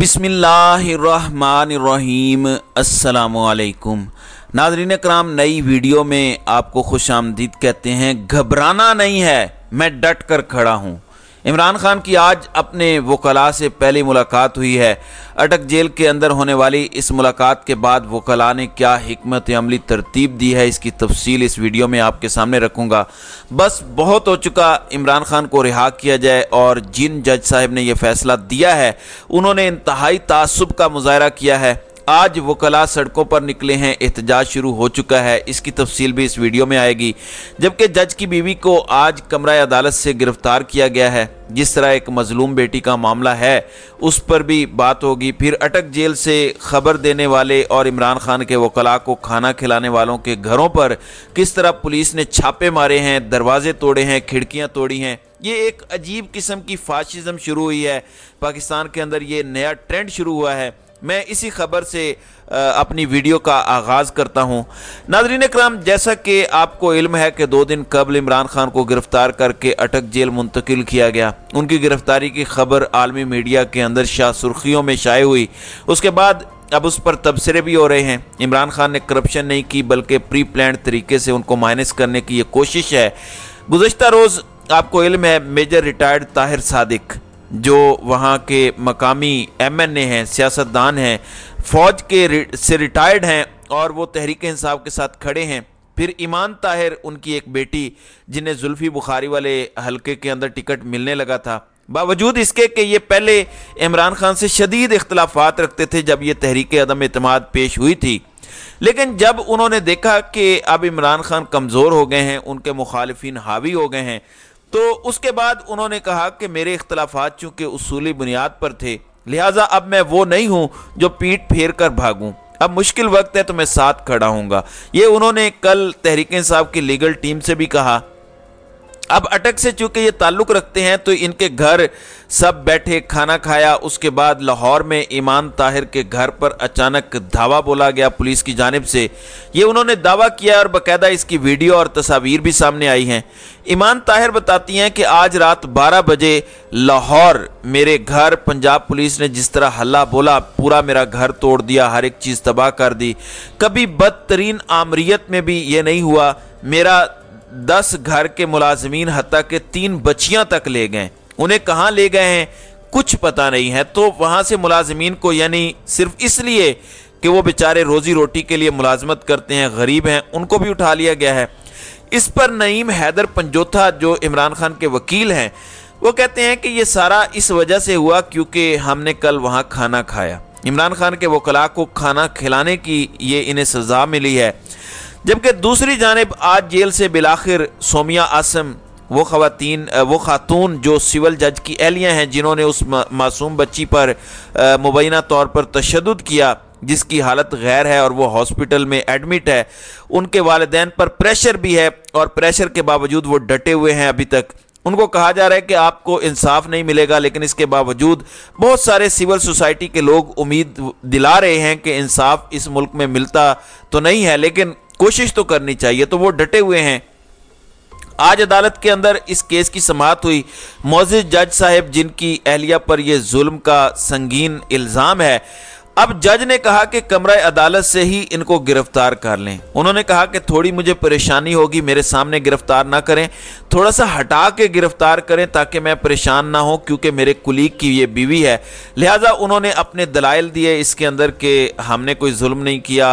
बिसमीम् अल्लाम नाजरीन कराम नई वीडियो में आपको खुश आमदीद कहते हैं घबराना नहीं है मैं डट कर खड़ा हूँ इमरान खान की आज अपने वकला से पहली मुलाकात हुई है अटक जेल के अंदर होने वाली इस मुलाकात के बाद वकला ने क्या हमत अमली तरतीब दी है इसकी तफसील इस वीडियो में आपके सामने रखूँगा बस बहुत हो चुका इमरान खान को रिहा किया जाए और जिन जज साहब ने यह फैसला दिया है उन्होंने इंतहाई तसब का मुजाहरा किया है आज वकला सड़कों पर निकले हैं एहतजाज शुरू हो चुका है इसकी तफसील भी इस वीडियो में आएगी जबकि जज की बीवी को आज कमरा अदालत से गिरफ्तार किया गया है जिस तरह एक मजलूम बेटी का मामला है उस पर भी बात होगी फिर अटक जेल से खबर देने वाले और इमरान खान के वकला को खाना खिलाने वालों के घरों पर किस तरह पुलिस ने छापे मारे हैं दरवाजे तोड़े हैं खिड़कियां तोड़ी हैं ये एक अजीब किस्म की फाशिज़म शुरू हुई है पाकिस्तान के अंदर ये नया ट्रेंड शुरू हुआ है मैं इसी खबर से अपनी वीडियो का आगाज़ करता हूं नाजरीन कराम जैसा कि आपको इल्म है कि दो दिन कबल इमरान खान को गिरफ़्तार करके अटक जेल मुंतकिल किया गया उनकी गिरफ़्तारी की खबर आलमी मीडिया के अंदर शाह सुर्खियों में शाये हुई उसके बाद अब उस पर तबसरे भी हो रहे हैं इमरान खान ने करप्शन नहीं की बल्कि प्री प्लान तरीके से उनको माइनस करने की ये कोशिश है गुजशत रोज़ आपको इल्म है मेजर रिटायर्ड ताहिर सादिक जो वहाँ के मकामी एम एन ए हैं सियासतदान हैं फ़ौज के रि, से रिटायर्ड हैं और वो तहरीक इंसाफ के साथ खड़े हैं फिर ईमान ताहिर उनकी एक बेटी जिन्हें जुल्फ़ी बुखारी वाले हलके के अंदर टिकट मिलने लगा था बावजूद इसके कि ये पहले इमरान खान से शदीद इख्तलाफात रखते थे जब ये तहरीक अदम अतमाद पेश हुई थी लेकिन जब उन्होंने देखा कि अब इमरान खान कमज़ोर हो गए हैं उनके मुखालफी हावी हो गए हैं तो उसके बाद उन्होंने कहा कि मेरे इख्तलाफात चूंकि उसूली बुनियाद पर थे लिहाजा अब मैं वो नहीं हूं जो पीठ फेर कर भागूं अब मुश्किल वक्त है तो मैं साथ खड़ा हूंगा ये उन्होंने कल तहरीक साहब की लीगल टीम से भी कहा अब अटक से चूंकि ये ताल्लुक रखते हैं तो इनके घर सब बैठे खाना खाया उसके बाद लाहौर में ईमान ताहिर के घर पर अचानक धावा बोला गया पुलिस की जानब से ये उन्होंने दावा किया और बाकायदा इसकी वीडियो और तस्वीर भी सामने आई हैं ईमान ताहिर बताती हैं कि आज रात 12 बजे लाहौर मेरे घर पंजाब पुलिस ने जिस तरह हल्ला बोला पूरा मेरा घर तोड़ दिया हर एक चीज़ तबाह कर दी कभी बदतरीन आमरीत में भी ये नहीं हुआ मेरा दस घर के मुलाजमीन हती के तीन बच्चियां तक ले गए उन्हें कहाँ ले गए हैं कुछ पता नहीं है तो वहाँ से मुलाजमीन को यानी सिर्फ इसलिए कि वो बेचारे रोज़ी रोटी के लिए मुलाजमत करते हैं गरीब हैं उनको भी उठा लिया गया है इस पर नईम हैदर पंजोथा जो इमरान खान के वकील हैं वो कहते हैं कि ये सारा इस वजह से हुआ क्योंकि हमने कल वहाँ खाना खाया इमरान खान के वकला को खाना खिलाने की ये इन्हें सज़ा मिली है जबकि दूसरी जानब आज जेल से बिलाखिर सोमिया आसम वो खातन वो खातून जो सिविल जज की एहलियाँ हैं जिन्होंने उस मासूम बच्ची पर मुबैना तौर पर तशद किया जिसकी हालत गैर है और वो हॉस्पिटल में एडमिट है उनके वालदेन पर प्रेशर भी है और प्रेशर के बावजूद वो डटे हुए हैं अभी तक उनको कहा जा रहा है कि आपको इंसाफ नहीं मिलेगा लेकिन इसके बावजूद बहुत सारे सिविल सोसाइटी के लोग उम्मीद दिला रहे हैं कि इंसाफ इस मुल्क में मिलता तो नहीं है लेकिन कोशिश तो करनी चाहिए तो वो डटे हुए हैं आज अदालत के अंदर इस केस की समाप्त हुई मोजिद जज साहब जिनकी अहलिया पर यह जुल्म का संगीन इल्ज़ाम है अब जज ने कहा कि कमरा अदालत से ही इनको गिरफ्तार कर लें उन्होंने कहा कि थोड़ी मुझे परेशानी होगी मेरे सामने गिरफ्तार ना करें थोड़ा सा हटा के गिरफ्तार करें ताकि मैं परेशान ना हो क्योंकि मेरे कुलीग की ये बीवी है लिहाजा उन्होंने अपने दलाइल दिए इसके अंदर के हमने कोई जुल्म नहीं किया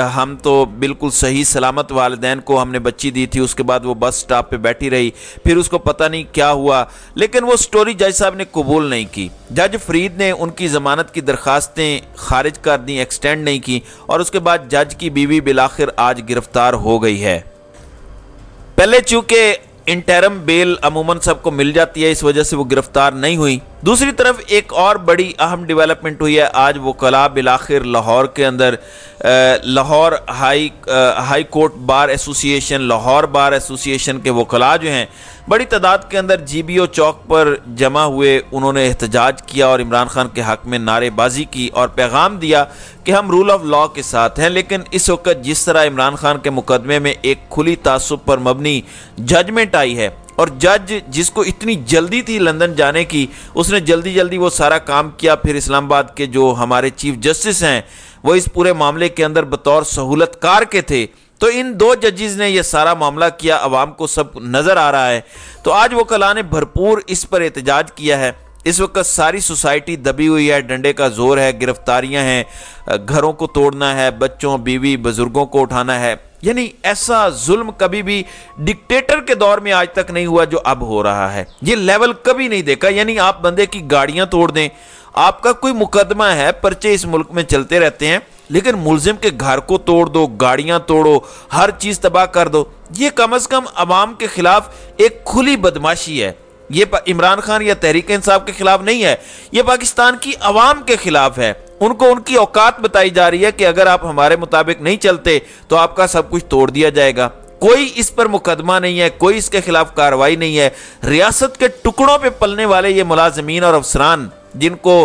हम तो बिल्कुल सही सलामत वालदेन को हमने बच्ची दी थी उसके बाद वो बस स्टॉप पे बैठी रही फिर उसको पता नहीं क्या हुआ लेकिन वो स्टोरी जज साहब ने कबूल नहीं की जज फरीद ने उनकी ज़मानत की दरख्वास्तें खारिज कर दी एक्सटेंड नहीं की और उसके बाद जज की बीवी बिलाखिर आज गिरफ्तार हो गई है पहले चूँकि इंटरम बेल अमूमन सबको मिल जाती है इस वजह से वो गिरफ्तार नहीं हुई दूसरी तरफ एक और बड़ी अहम डेवलपमेंट हुई है आज वो कला बिलाखिर लाहौर के अंदर लाहौर हाई आ, high court bar association Lahore bar association के वो कला जो हैं बड़ी तादाद के अंदर जी बी ओ चौक पर जमा हुए उन्होंने एहतजाज किया और इमरान खान के हक में नारेबाजी की और पैगाम दिया कि हम रूल ऑफ लॉ के साथ हैं लेकिन इस वक्त जिस तरह इमरान खान के मुकदमे में एक खुली तसब पर मबनी जजमेंट आई है और जज जिसको इतनी जल्दी थी लंदन जाने की उसने जल्दी जल्दी वो सारा काम किया फिर इस्लामाबाद के जो हमारे चीफ जस्टिस हैं वो इस पूरे मामले के अंदर बतौर सहूलतकार के थे तो इन दो जजेज़ ने यह सारा मामला किया अवाम को सब नज़र आ रहा है तो आज वो कला ने भरपूर इस पर एहतजाज किया है इस वक्त सारी सोसाइटी दबी हुई है डंडे का जोर है गिरफ्तारियां हैं घरों को तोड़ना है बच्चों बीवी बुजुर्गों को उठाना है यानी ऐसा जुल्म कभी भी डिक्टेटर के दौर में आज तक नहीं हुआ जो अब हो रहा है ये लेवल कभी नहीं देखा यानी आप बंदे की गाड़ियां तोड़ दें आपका कोई मुकदमा है पर्चे इस मुल्क में चलते रहते हैं लेकिन मुलजिम के घर को तोड़ दो गाड़ियां तोड़ो हर चीज तबाह कर दो ये कम अज कम आवाम के खिलाफ एक खुली बदमाशी है ये इमरान खान या तहरीक इंसाफ के खिलाफ नहीं है ये पाकिस्तान की आवाम के खिलाफ है उनको उनकी औकात बताई जा रही है कि अगर आप हमारे मुताबिक नहीं चलते तो आपका सब कुछ तोड़ दिया जाएगा कोई इस पर मुकदमा नहीं है कोई इसके खिलाफ कार्रवाई नहीं है रियासत के टुकड़ों पे पलने वाले ये मुलाजमीन और अफसरान जिनको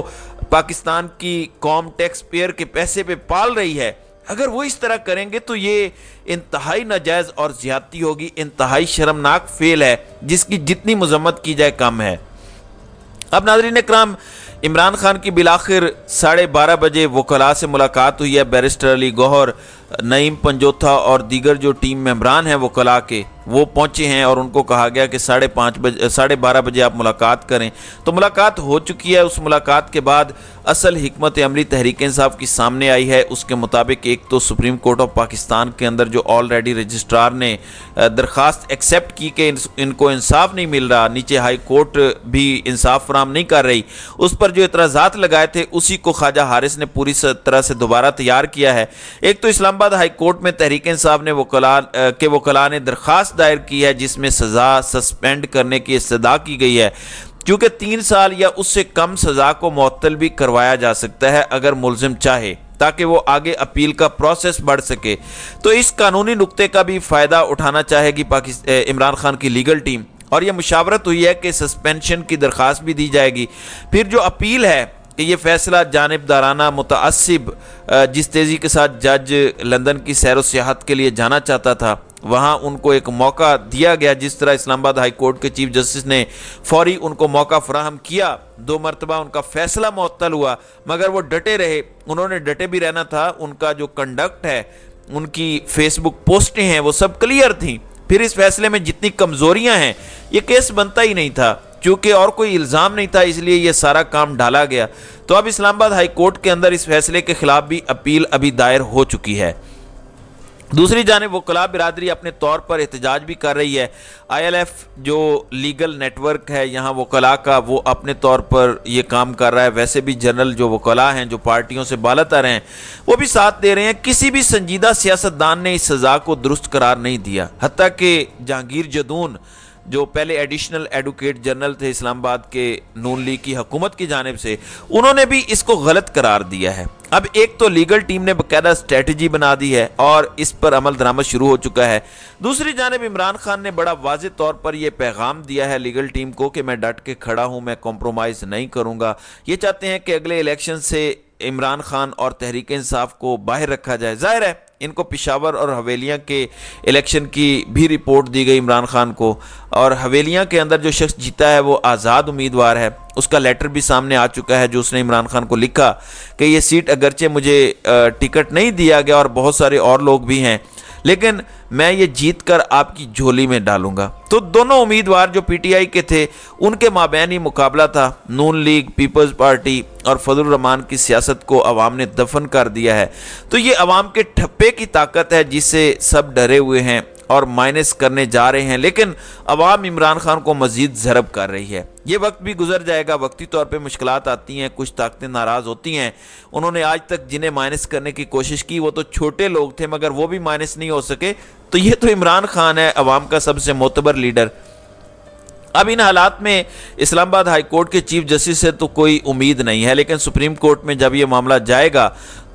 पाकिस्तान की कॉम टैक्स पेयर के पैसे पे पाल रही है अगर वो इस तरह करेंगे तो ये इंतहाई नाजायज़ और ज्यादती होगी इंतहाई शर्मनाक फेल है जिसकी जितनी मजम्मत की जाए कम है अब नाजरीन कराम इमरान खान की बिलाखिर साढ़े बारह बजे वकला से मुलाकात हुई है बैरिस्टर अली गौहर नईम पंजोथा और दीगर जो टीम मेम्बरान हैं वो कला के वो पहुंचे हैं और उनको कहा गया कि साढ़े पाँच बजे साढ़े बारह बजे आप मुलाकात करें तो मुलाकात हो चुकी है उस मुलाकात के बाद असल हमत अमली तहरीक साहब की सामने आई है उसके मुताबिक एक तो सुप्रीम कोर्ट ऑफ पाकिस्तान के अंदर जो ऑलरेडी रजिस्ट्रार ने दरख्वास्त एक्सेप्ट की कि इनको इंसाफ नहीं मिल रहा नीचे हाई कोर्ट भी इंसाफ फराम नहीं कर रही उस पर जो एतराज़ात लगाए थे उसी को ख्वाजा हारिस ने पूरी तरह से दोबारा तैयार किया है एक तो इस्लाम हाई कोर्ट में तहरीक साहब ने वकला के वकला ने दरख्वास्त दायर की है जिसमें सज़ा सस्पेंड करने की इस्तः की गई है क्योंकि तीन साल या उससे कम सज़ा को मअतल भी करवाया जा सकता है अगर मुलजिम चाहे ताकि वो आगे अपील का प्रोसेस बढ़ सके तो इस कानूनी नुकते का भी फ़ायदा उठाना चाहेगी पाकिस्तान इमरान खान की लीगल टीम और यह मुशावरत हुई है कि सस्पेंशन की दरख्वास्त भी दी जाएगी फिर जो अपील है कि यह फैसला जानबदाराना मुतसब जिस तेज़ी के साथ जज लंदन की सैर सियाहत के लिए जाना चाहता था वहाँ उनको एक मौका दिया गया जिस तरह इस्लामाबाद हाई कोर्ट के चीफ जस्टिस ने फौरी उनको मौका फ्राहम किया दो मरतबा उनका फैसला मअतल हुआ मगर वो डटे रहे उन्होंने डटे भी रहना था उनका जो कंडक्ट है उनकी फेसबुक पोस्टें हैं वो सब क्लियर थी फिर इस फैसले में जितनी कमज़ोरियाँ हैं ये केस बनता ही नहीं था चूंकि और कोई इल्ज़ाम नहीं था इसलिए यह सारा काम डाला गया तो अब इस्लामाबाद हाई कोर्ट के अंदर इस फैसले के खिलाफ भी अपील अभी दायर हो चुकी है दूसरी जानब वकला बिरादरी अपने तौर पर एहतजाज भी कर रही है आईएलएफ जो लीगल नेटवर्क है यहाँ वकला का वो अपने तौर पर ये काम कर रहा है वैसे भी जनरल जो वकला हैं जो पार्टियों से रहे हैं वो भी साथ दे रहे हैं किसी भी संजीदा सियासतदान ने इस सज़ा को दुरुस्त करार नहीं दिया हती कि जहांगीर जदून जो पहले एडिशनल एडवोकेट जनरल थे इस्लामाबाद के नून लीग की हकूमत की जानब से उन्होंने भी इसको गलत करार दिया है अब एक तो लीगल टीम ने बकायदा स्ट्रेटजी बना दी है और इस पर अमल दरामद शुरू हो चुका है दूसरी जानब इमरान खान ने बड़ा वाज तौर पर यह पैगाम दिया है लीगल टीम को कि मैं डट के खड़ा हूँ मैं कॉम्प्रोमाइज़ नहीं करूँगा ये चाहते हैं कि अगले इलेक्शन से इमरान खान और तहरीक इंसाफ को बाहर रखा जाए जाहिर है इनको पिशावर और हवेलियाँ के इलेक्शन की भी रिपोर्ट दी गई इमरान खान को और हवेलियाँ के अंदर जो शख्स जीता है वो आज़ाद उम्मीदवार है उसका लेटर भी सामने आ चुका है जो उसने इमरान खान को लिखा कि ये सीट अगरचे मुझे टिकट नहीं दिया गया और बहुत सारे और लोग भी हैं लेकिन मैं ये जीत कर आपकी झोली में डालूंगा तो दोनों उम्मीदवार जो पीटीआई के थे उनके माबैनी मुकाबला था नून लीग पीपल्स पार्टी और फजल रहमान की सियासत को अवाम ने दफन कर दिया है तो ये अवाम के ठप्पे की ताकत है जिससे सब डरे हुए हैं और माइनस करने जा रहे हैं लेकिन अवाम इमरान खान को मजीद जरब कर रही है ये वक्त भी गुजर जाएगा वक्ती तौर पे मुश्किल आती हैं कुछ ताकतें नाराज़ होती हैं उन्होंने आज तक जिन्हें माइनस करने की कोशिश की वो तो छोटे लोग थे मगर वो भी माइनस नहीं हो सके तो ये तो इमरान खान है अवाम का सबसे मोतबर लीडर अब इन हालात में इस्लामाबाद हाई कोर्ट के चीफ जस्टिस से तो कोई उम्मीद नहीं है लेकिन सुप्रीम कोर्ट में जब ये मामला जाएगा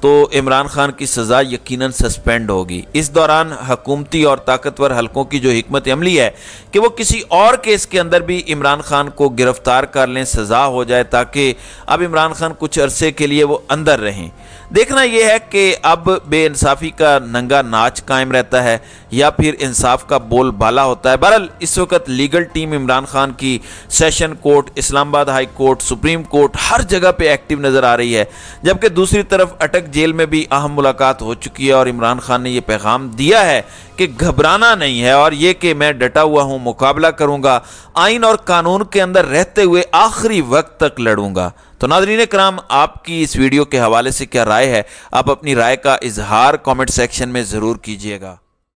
तो इमरान खान की सज़ा यकीनन सस्पेंड होगी इस दौरान हकूमती और ताकतवर हलकों की जो हमत अमली है कि वो किसी और केस के अंदर भी इमरान खान को गिरफ़्तार कर लें सज़ा हो जाए ताकि अब इमरान खान कुछ अरसे के लिए वो अंदर रहें देखना यह है कि अब बेानसाफ़ी का नंगा नाच कायम रहता है या फिर इंसाफ का बोल बाला होता है बहरल इस वक्त लीगल टीम इमरान खान की session court Islamabad high court supreme court हर जगह पे एक्टिव नज़र आ रही है जबकि दूसरी तरफ अटक जेल में भी अहम मुलाकात हो चुकी है और इमरान खान ने यह पैगाम दिया है कि घबराना नहीं है और ये कि मैं डटा हुआ हूं मुकाबला करूंगा आइन और कानून के अंदर रहते हुए आखिरी वक्त तक लड़ूंगा तो नाजरीन कराम आपकी इस वीडियो के हवाले से क्या राय है आप अपनी राय का इजहार कॉमेंट सेक्शन में ज़रूर कीजिएगा